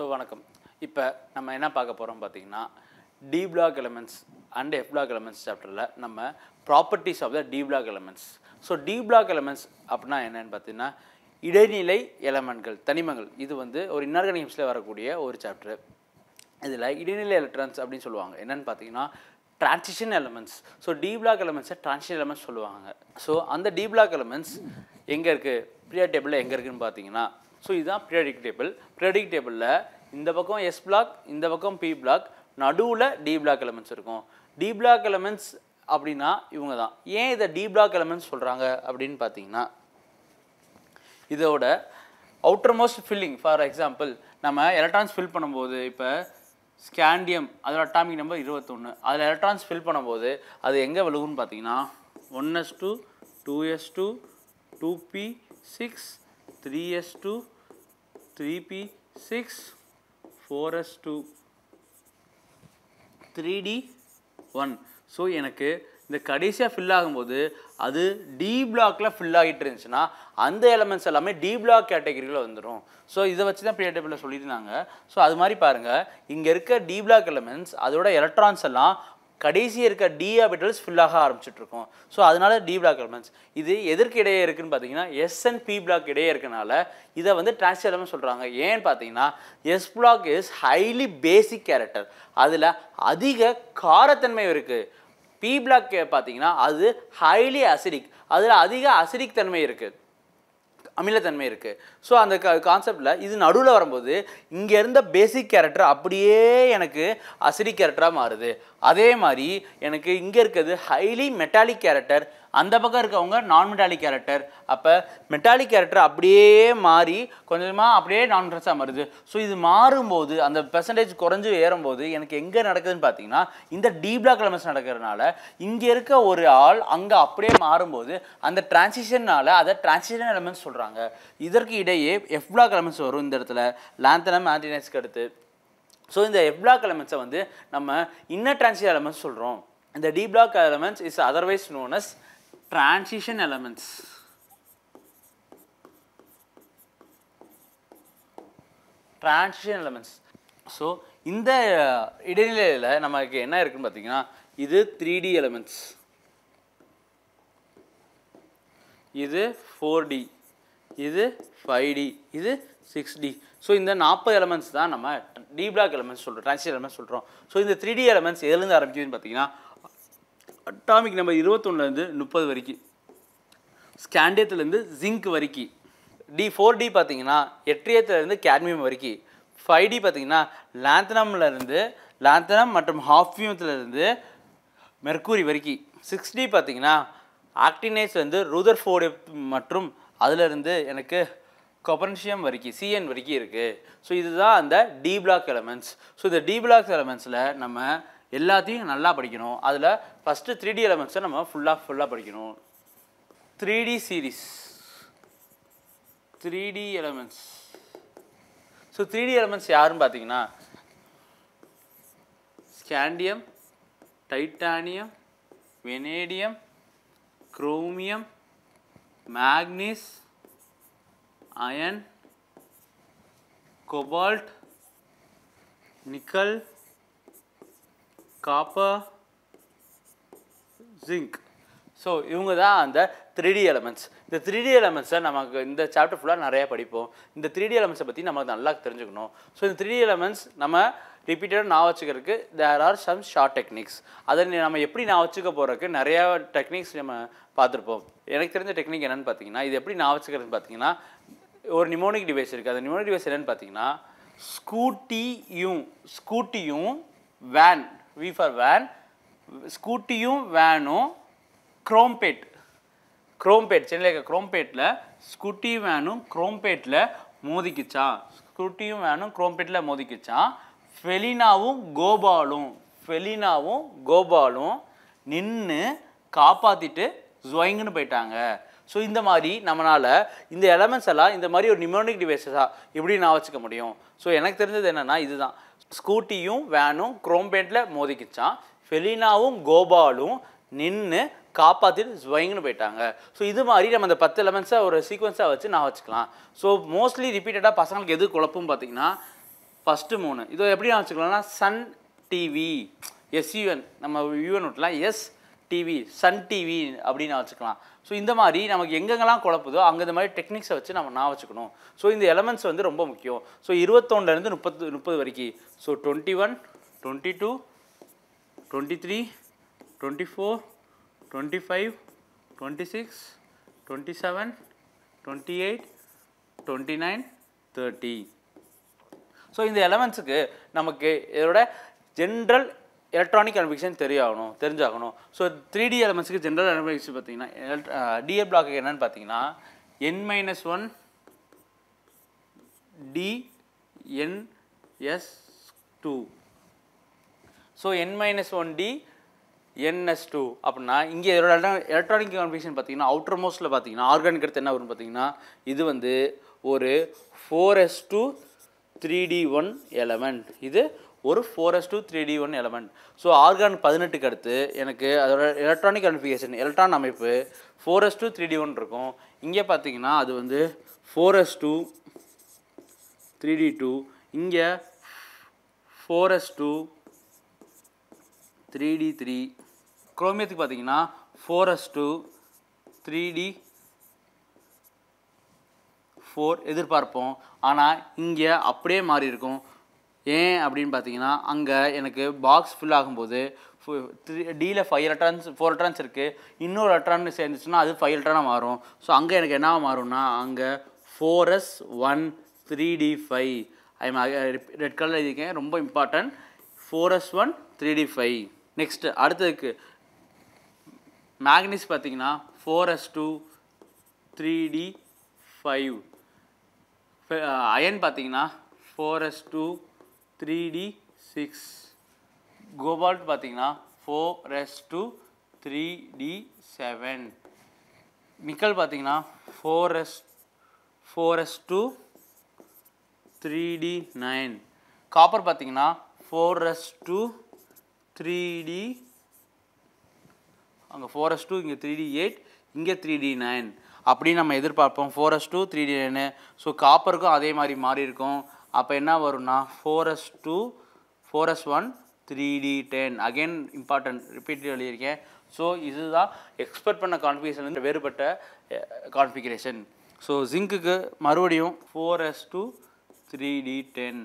So வணக்கம் இப்போ நம்ம என்ன பார்க்க போகிறோம் பார்த்தீங்கன்னா D block elements and F block elements சாப்டரில் நம்ம properties of the D block elements so D block elements அப்படின்னா என்னென்னு பார்த்தீங்கன்னா இடைநிலை எலமெண்ட்கள் தனிமங்கள் இது வந்து ஒரு இன்னர்கனிம்ஸில் வரக்கூடிய ஒரு சாப்டர் இதில் இடைநிலை எலக்ட்ரான்ஸ் அப்படின்னு சொல்லுவாங்க என்னென்னு பார்த்தீங்கன்னா transition elements so D block எலமெண்ட்ஸை டிரான்சிஷன் எலமெண்ட்ஸ் சொல்லுவாங்க ஸோ அந்த டி பிளாக் எலமெண்ட்ஸ் எங்கே இருக்குது பிரியா டேபிளில் எங்கே இருக்குதுன்னு பார்த்தீங்கன்னா ஸோ இதுதான் பீரியாடிக் டேபிள் பீரியாடிக் டேபிளில் இந்த பக்கம் எஸ் பிளாக் இந்த பக்கம் பி பிளாக் நடுவில் டி பிளாக் எலமெண்ட்ஸ் இருக்கும் டி பிளாக் எலமெண்ட்ஸ் அப்படின்னா இவங்க தான் ஏன் இதை டி பிளாக் எலமெண்ட்ஸ் சொல்கிறாங்க அப்படின்னு பார்த்தீங்கன்னா இதோட outermost filling for example நம்ம எலக்ட்ரான்ஸ் ஃபில் பண்ணும்போது இப்போ ஸ்கேண்டியம் அதில் அட்டாமிக் நம்பர் இருபத்தொன்று அதில் எலக்ட்ரான்ஸ் ஃபில் பண்ணும்போது அது எங்கே விழுகும்னு பார்த்தீங்கன்னா one S two two S two two P six 3s2, 3p6, 4s2, 3d1. So எனக்கு இந்த கடைசியாக ஃபில் ஆகும்போது அது டி பிளாக்ல ஃபில் ஆகிட்டு இருந்துச்சுன்னா அந்த எலமெண்ட்ஸ் எல்லாமே டி பிளாக் கேட்டகரியில் வந்துடும் ஸோ இதை வச்சு தான் ப்ரீட் டேபிளில் சொல்லியிருந்தாங்க ஸோ அது மாதிரி பாருங்கள் இங்கே இருக்க டி பிளாக் எலமெண்ட்ஸ் அதோட எலக்ட்ரான்ஸ் எல்லாம் கடைசியாக இருக்க டி ஆபிட்டல்ஸ் ஃபுல்லாக ஆக ஸோ அதனால் டி பிளாக் எலமெண்ட்ஸ் இது எதற்கு இடையே இருக்குதுன்னு பார்த்தீங்கன்னா எஸ் அண்ட் பி பிளாக் இடையே இருக்கனால இதை வந்து டிரான்ஸ் எலமெண்ட் சொல்கிறாங்க ஏன்னு பார்த்தீங்கன்னா S block is highly basic character அதில் அதிக காரத்தன்மை இருக்குது பி பிளாக் பார்த்தீங்கன்னா அது ஹைலி அசிடிக் அதில் அதிக அசிடிக் தன்மை இருக்குது அமிலத்தன்மை இருக்குது ஸோ அந்த கான்செப்டில் இது நடுவில் வரும்போது இங்கே இருந்த பேசிக் கேரக்டர் அப்படியே எனக்கு அசிடிக் கேரக்டராக மாறுது அதே மாதிரி எனக்கு இங்கே இருக்கிறது ஹைலி மெட்டாலிக் கேரக்டர் அந்த பக்கம் இருக்கவங்க நான் மெட்டாலிக் கேரக்டர் அப்போ மெட்டாலிக் கேரக்டர் அப்படியே மாறி கொஞ்சமாக அப்படியே நான் ட்ரெஸ்ஸாக மாறுது ஸோ இது மாறும்போது அந்த பெர்சன்டேஜ் குறைஞ்சி ஏறும்போது எனக்கு எங்கே நடக்குதுன்னு பார்த்தீங்கன்னா இந்த டி பிளாக் கிளமஸ் நடக்கிறதுனால இங்கே இருக்க ஒரு ஆள் அங்கே அப்படியே மாறும்போது அந்த டிரான்சிஷனால் அதை டிரான்சிஷன் எலமெண்ட்ஸ் சொல்கிறாங்க இதற்கு இடையே எஃப் பிளாக் கிளமஸ் வரும் இந்த இடத்துல லேந்தனம் ஆன்டினைஸ்க்கு அடுத்து ஸோ இந்த எஃப் பிளாக் எலமெண்ட்ஸை வந்து நம்ம இன்னர் டிரான்சிஷன் எலமெண்ட்ஸ் சொல்கிறோம் இந்த D block elements is otherwise known as transition elements. Transition elements. So இந்த uh, இடைநிலையில் நமக்கு என்ன இருக்குன்னு பார்த்தீங்கன்னா இது த்ரீ டி எலமெண்ட்ஸ் இது ஃபோர் டி இது ஃபைவ் டி இது சிக்ஸ் டி ஸோ இந்த நாற்பது எலமெண்ட்ஸ் தான் நம்ம டி பிளாக் எலமெண்ட்ஸ் சொல்கிறோம் டிரான்சிட் எலமெண்ட்ஸ் சொல்கிறோம் ஸோ இந்த த்ரீ டி எலமெண்ட்ஸ் எதுலேருந்து ஆரம்பிக்குதுன்னு பார்த்தீங்கன்னா அட்டாமிக் நம்பர் இருபத்தொன்னுலேருந்து முப்பது வரைக்கும் ஸ்கேண்டியத்துலேருந்து ஜிங்க் வரைக்கும் டி ஃபோர் டி பார்த்தீங்கன்னா எட்ரியத்துலேருந்து கேட்மியம் வரைக்கும் ஃபைவ் டி பார்த்தீங்கன்னா லேந்தனம்லேருந்து லேந்தனம் மற்றும் ஹாஃபியத்துலேருந்து மெர்க்கூரி வரைக்கும் சிக்ஸ் டி பார்த்தீங்கன்னா ஆக்டினைஸ்லேருந்து ரூதர் ஃபோர்டு மற்றும் அதுலேருந்து எனக்கு கொபன்ஷியம் வரைக்கும் சிஎன் வரைக்கும் இருக்குது ஸோ இதுதான் அந்த டி பிளாக் எலமெண்ட்ஸ் ஸோ இந்த டி பிளாக் எலமெண்ட்ஸில் நம்ம எல்லாத்தையும் நல்லா படிக்கணும் அதில் ஃபஸ்ட்டு த்ரீ டி எலமெண்ட்ஸை நம்ம ஃபுல்லாக ஃபுல்லாக படிக்கணும் three D series three D elements so three D elements யாருன்னு பார்த்தீங்கன்னா scandium titanium vanadium chromium manganese iron cobalt nickel copper zinc so இவங்க தான் அந்த த்ரீ டி எலமெண்ட்ஸ் இந்த த்ரீ டி எலமெண்ட்ஸை நமக்கு இந்த சாப்டர் ஃபுல்லாக நிறையா படிப்போம் இந்த த்ரீ டி எலமெண்ட்ஸை பற்றி நம்ம நல்லா தெரிஞ்சுக்கணும் ஸோ இந்த த்ரீ டி எலமெண்ட்ஸ் நம்ம ரிப்பீட்டடாக நான் வச்சுக்கிறதுக்கு there are some short techniques அதை நம்ம எப்படி நான் வச்சுக்க போகிறதுக்கு நிறையா டெக்னிக்ஸ் நம்ம பார்த்துருப்போம் எனக்கு தெரிஞ்ச டெக்னிக் என்னென்னு பார்த்தீங்கன்னா இது எப்படி நான் வச்சுக்கிறதுன்னு பார்த்தீங்கன்னா ஒரு நிமோனிக் டிவைஸ் இருக்குது அந்த நிமோனிக் டிவைஸ் என்னென்னு பார்த்தீங்கன்னா ஸ்கூட்டியும் ஸ்கூட்டியும் வேன் வி ஃபார் வேன் ஸ்கூட்டியும் வேனும் க்ரோம்பேட் க்ரோம்பேட் சென்னையில் இருக்க க்ரோம்பேட்டில் ஸ்கூட்டி வேனும் க்ரோம்பேட்டில் மோதிக்கிச்சான் ஸ்கூட்டியும் வேனும் க்ரோம்பேட்டில் மோதிக்கிச்சான் ஃபெலினாவும் கோபாலும் ஃபெலினாவும் கோபாலும் நின்று காப்பாற்றிட்டு ஜொயங்குன்னு போயிட்டாங்க ஸோ இந்த மாதிரி நம்மளால் இந்த எலமெண்ட்ஸ் எல்லாம் இந்த மாதிரி ஒரு நிமோனிக் டிவைசஸாக எப்படி நான் வச்சுக்க முடியும் ஸோ எனக்கு தெரிஞ்சது என்னென்னா இதுதான் ஸ்கூட்டியும் வேனும் குரோம்பேட்டில் மோதிக்கிச்சான் ஃபெலினாவும் கோபாலும் நின்று காப்பாற்றிட்டு ஸ்வைங்னு போயிட்டாங்க ஸோ இது மாதிரி நம்ம அந்த பத்து லெமன்ஸை ஒரு சீக்வன்ஸாக வச்சு நான் வச்சுக்கலாம் ஸோ மோஸ்ட்லி ரிப்பீட்டடாக பசங்களுக்கு எது குழப்பம் பார்த்தீங்கன்னா ஃபஸ்ட்டு மூணு இதை எப்படி நான் வச்சுக்கலாம்னா சன் டிவி எஸ்யூஎன் நம்ம யூஎன் விட்டலாம் எஸ் டிவி சன் டிவி அப்படின்னு வச்சுக்கலாம் ஸோ இந்த மாதிரி நமக்கு எங்கெங்கெல்லாம் குழப்புதோ அங்கே இந்த மாதிரி டெக்னிக்ஸை வச்சு நம்ம நான் வச்சுக்கணும் ஸோ இந்த எலமெண்ட்ஸ் வந்து ரொம்ப முக்கியம் ஸோ இருபத்தொன்னுலேருந்து முப்பத்து முப்பது வரைக்கும் so twenty one twenty two twenty three twenty four twenty five twenty six twenty seven twenty eight twenty nine thirty so இந்த எலமெண்ட்ஸுக்கு நமக்கு இதோட ஜென்ரல் எலக்ட்ரானிக் எலமெண்ட்ஸ்னு தெரியாகணும் தெரிஞ்சாகணும் ஸோ த்ரீ டி எலமெண்ட்ஸுக்கு ஜென்ரல் எலமெண்ட்ஸ் பார்த்தீங்கன்னா டிஏ பிளாக் என்னன்னு பார்த்தீங்கன்னா N minus one D N S two so N minus one D NS two அப்படின்னா இங்கே இதோட எலக்ட்ரானிக் கான்ஃபிகேஷன் பார்த்தீங்கன்னா அவுட்டர் மோஸ்ட்டில் பார்த்தீங்கன்னா ஆர்கானிக் எடுத்து என்ன வரும்னு பார்த்தீங்கன்னா இது வந்து ஒரு four S two three D one element இது ஒரு four S two three D one element so argon பதினெட்டுக்கு அடுத்து எனக்கு அதோட எலக்ட்ரானிக் கன்ஃபிகேஷன் எலக்ட்ரான் அமைப்பு four S two three D one இருக்கும் இங்கே பார்த்தீங்கன்னா அது வந்து four S two three D two இங்கே four S two three D three குரோமியத்துக்கு பார்த்தீங்கன்னா four S two three D four எதிர்பார்ப்போம் ஆனால் இங்கே அப்படியே மாறி இருக்கும் ஏன் அப்படின்னு பார்த்தீங்கன்னா அங்கே எனக்கு பாக்ஸ் ஃபில் ஆகும்போது த்ரீ டீல ஃபைவ் எலக்ட்ரான்ஸ் ஃபோர் எலக்ட்ரான்ஸ் இருக்குது இன்னொரு எலக்ட்ரான் சேர்ந்துச்சுன்னா அது ஃபைவ் எலக்ட்ரானாக மாறும் ஸோ அங்கே எனக்கு என்ன மாறும்னா அங்கே four S one three D five I red colour எழுதியிருக்கேன் ரொம்ப important four S one three D five next அடுத்ததுக்கு மேக்னிஸ் பார்த்தீங்கன்னா four S two three D five iron பார்த்தீங்கன்னா four S two three D six cobalt பார்த்தீங்கன்னா four S two three D seven nickel பார்த்தீங்கன்னா four S four S two three D nine copper பார்த்தீங்கன்னா four S two three D அங்கே four S two இங்கே three D eight இங்கே three D nine அப்படின்னு நம்ம எதிர்பார்ப்போம் four S two three D nine so காப்பருக்கும் அதே மாதிரி மாறி இருக்கும் அப்போ என்ன வரும்னா four S two four S one three D ten again important repeat எழுதியிருக்கேன் ஸோ இதுதான் எக்ஸ்பெக்ட் பண்ண கான்ஃபிகேஷன் வேறுபட்ட கான்ஃபிகரேஷன் ஸோ ஜிங்க்குக்கு மறுபடியும் four S two three D ten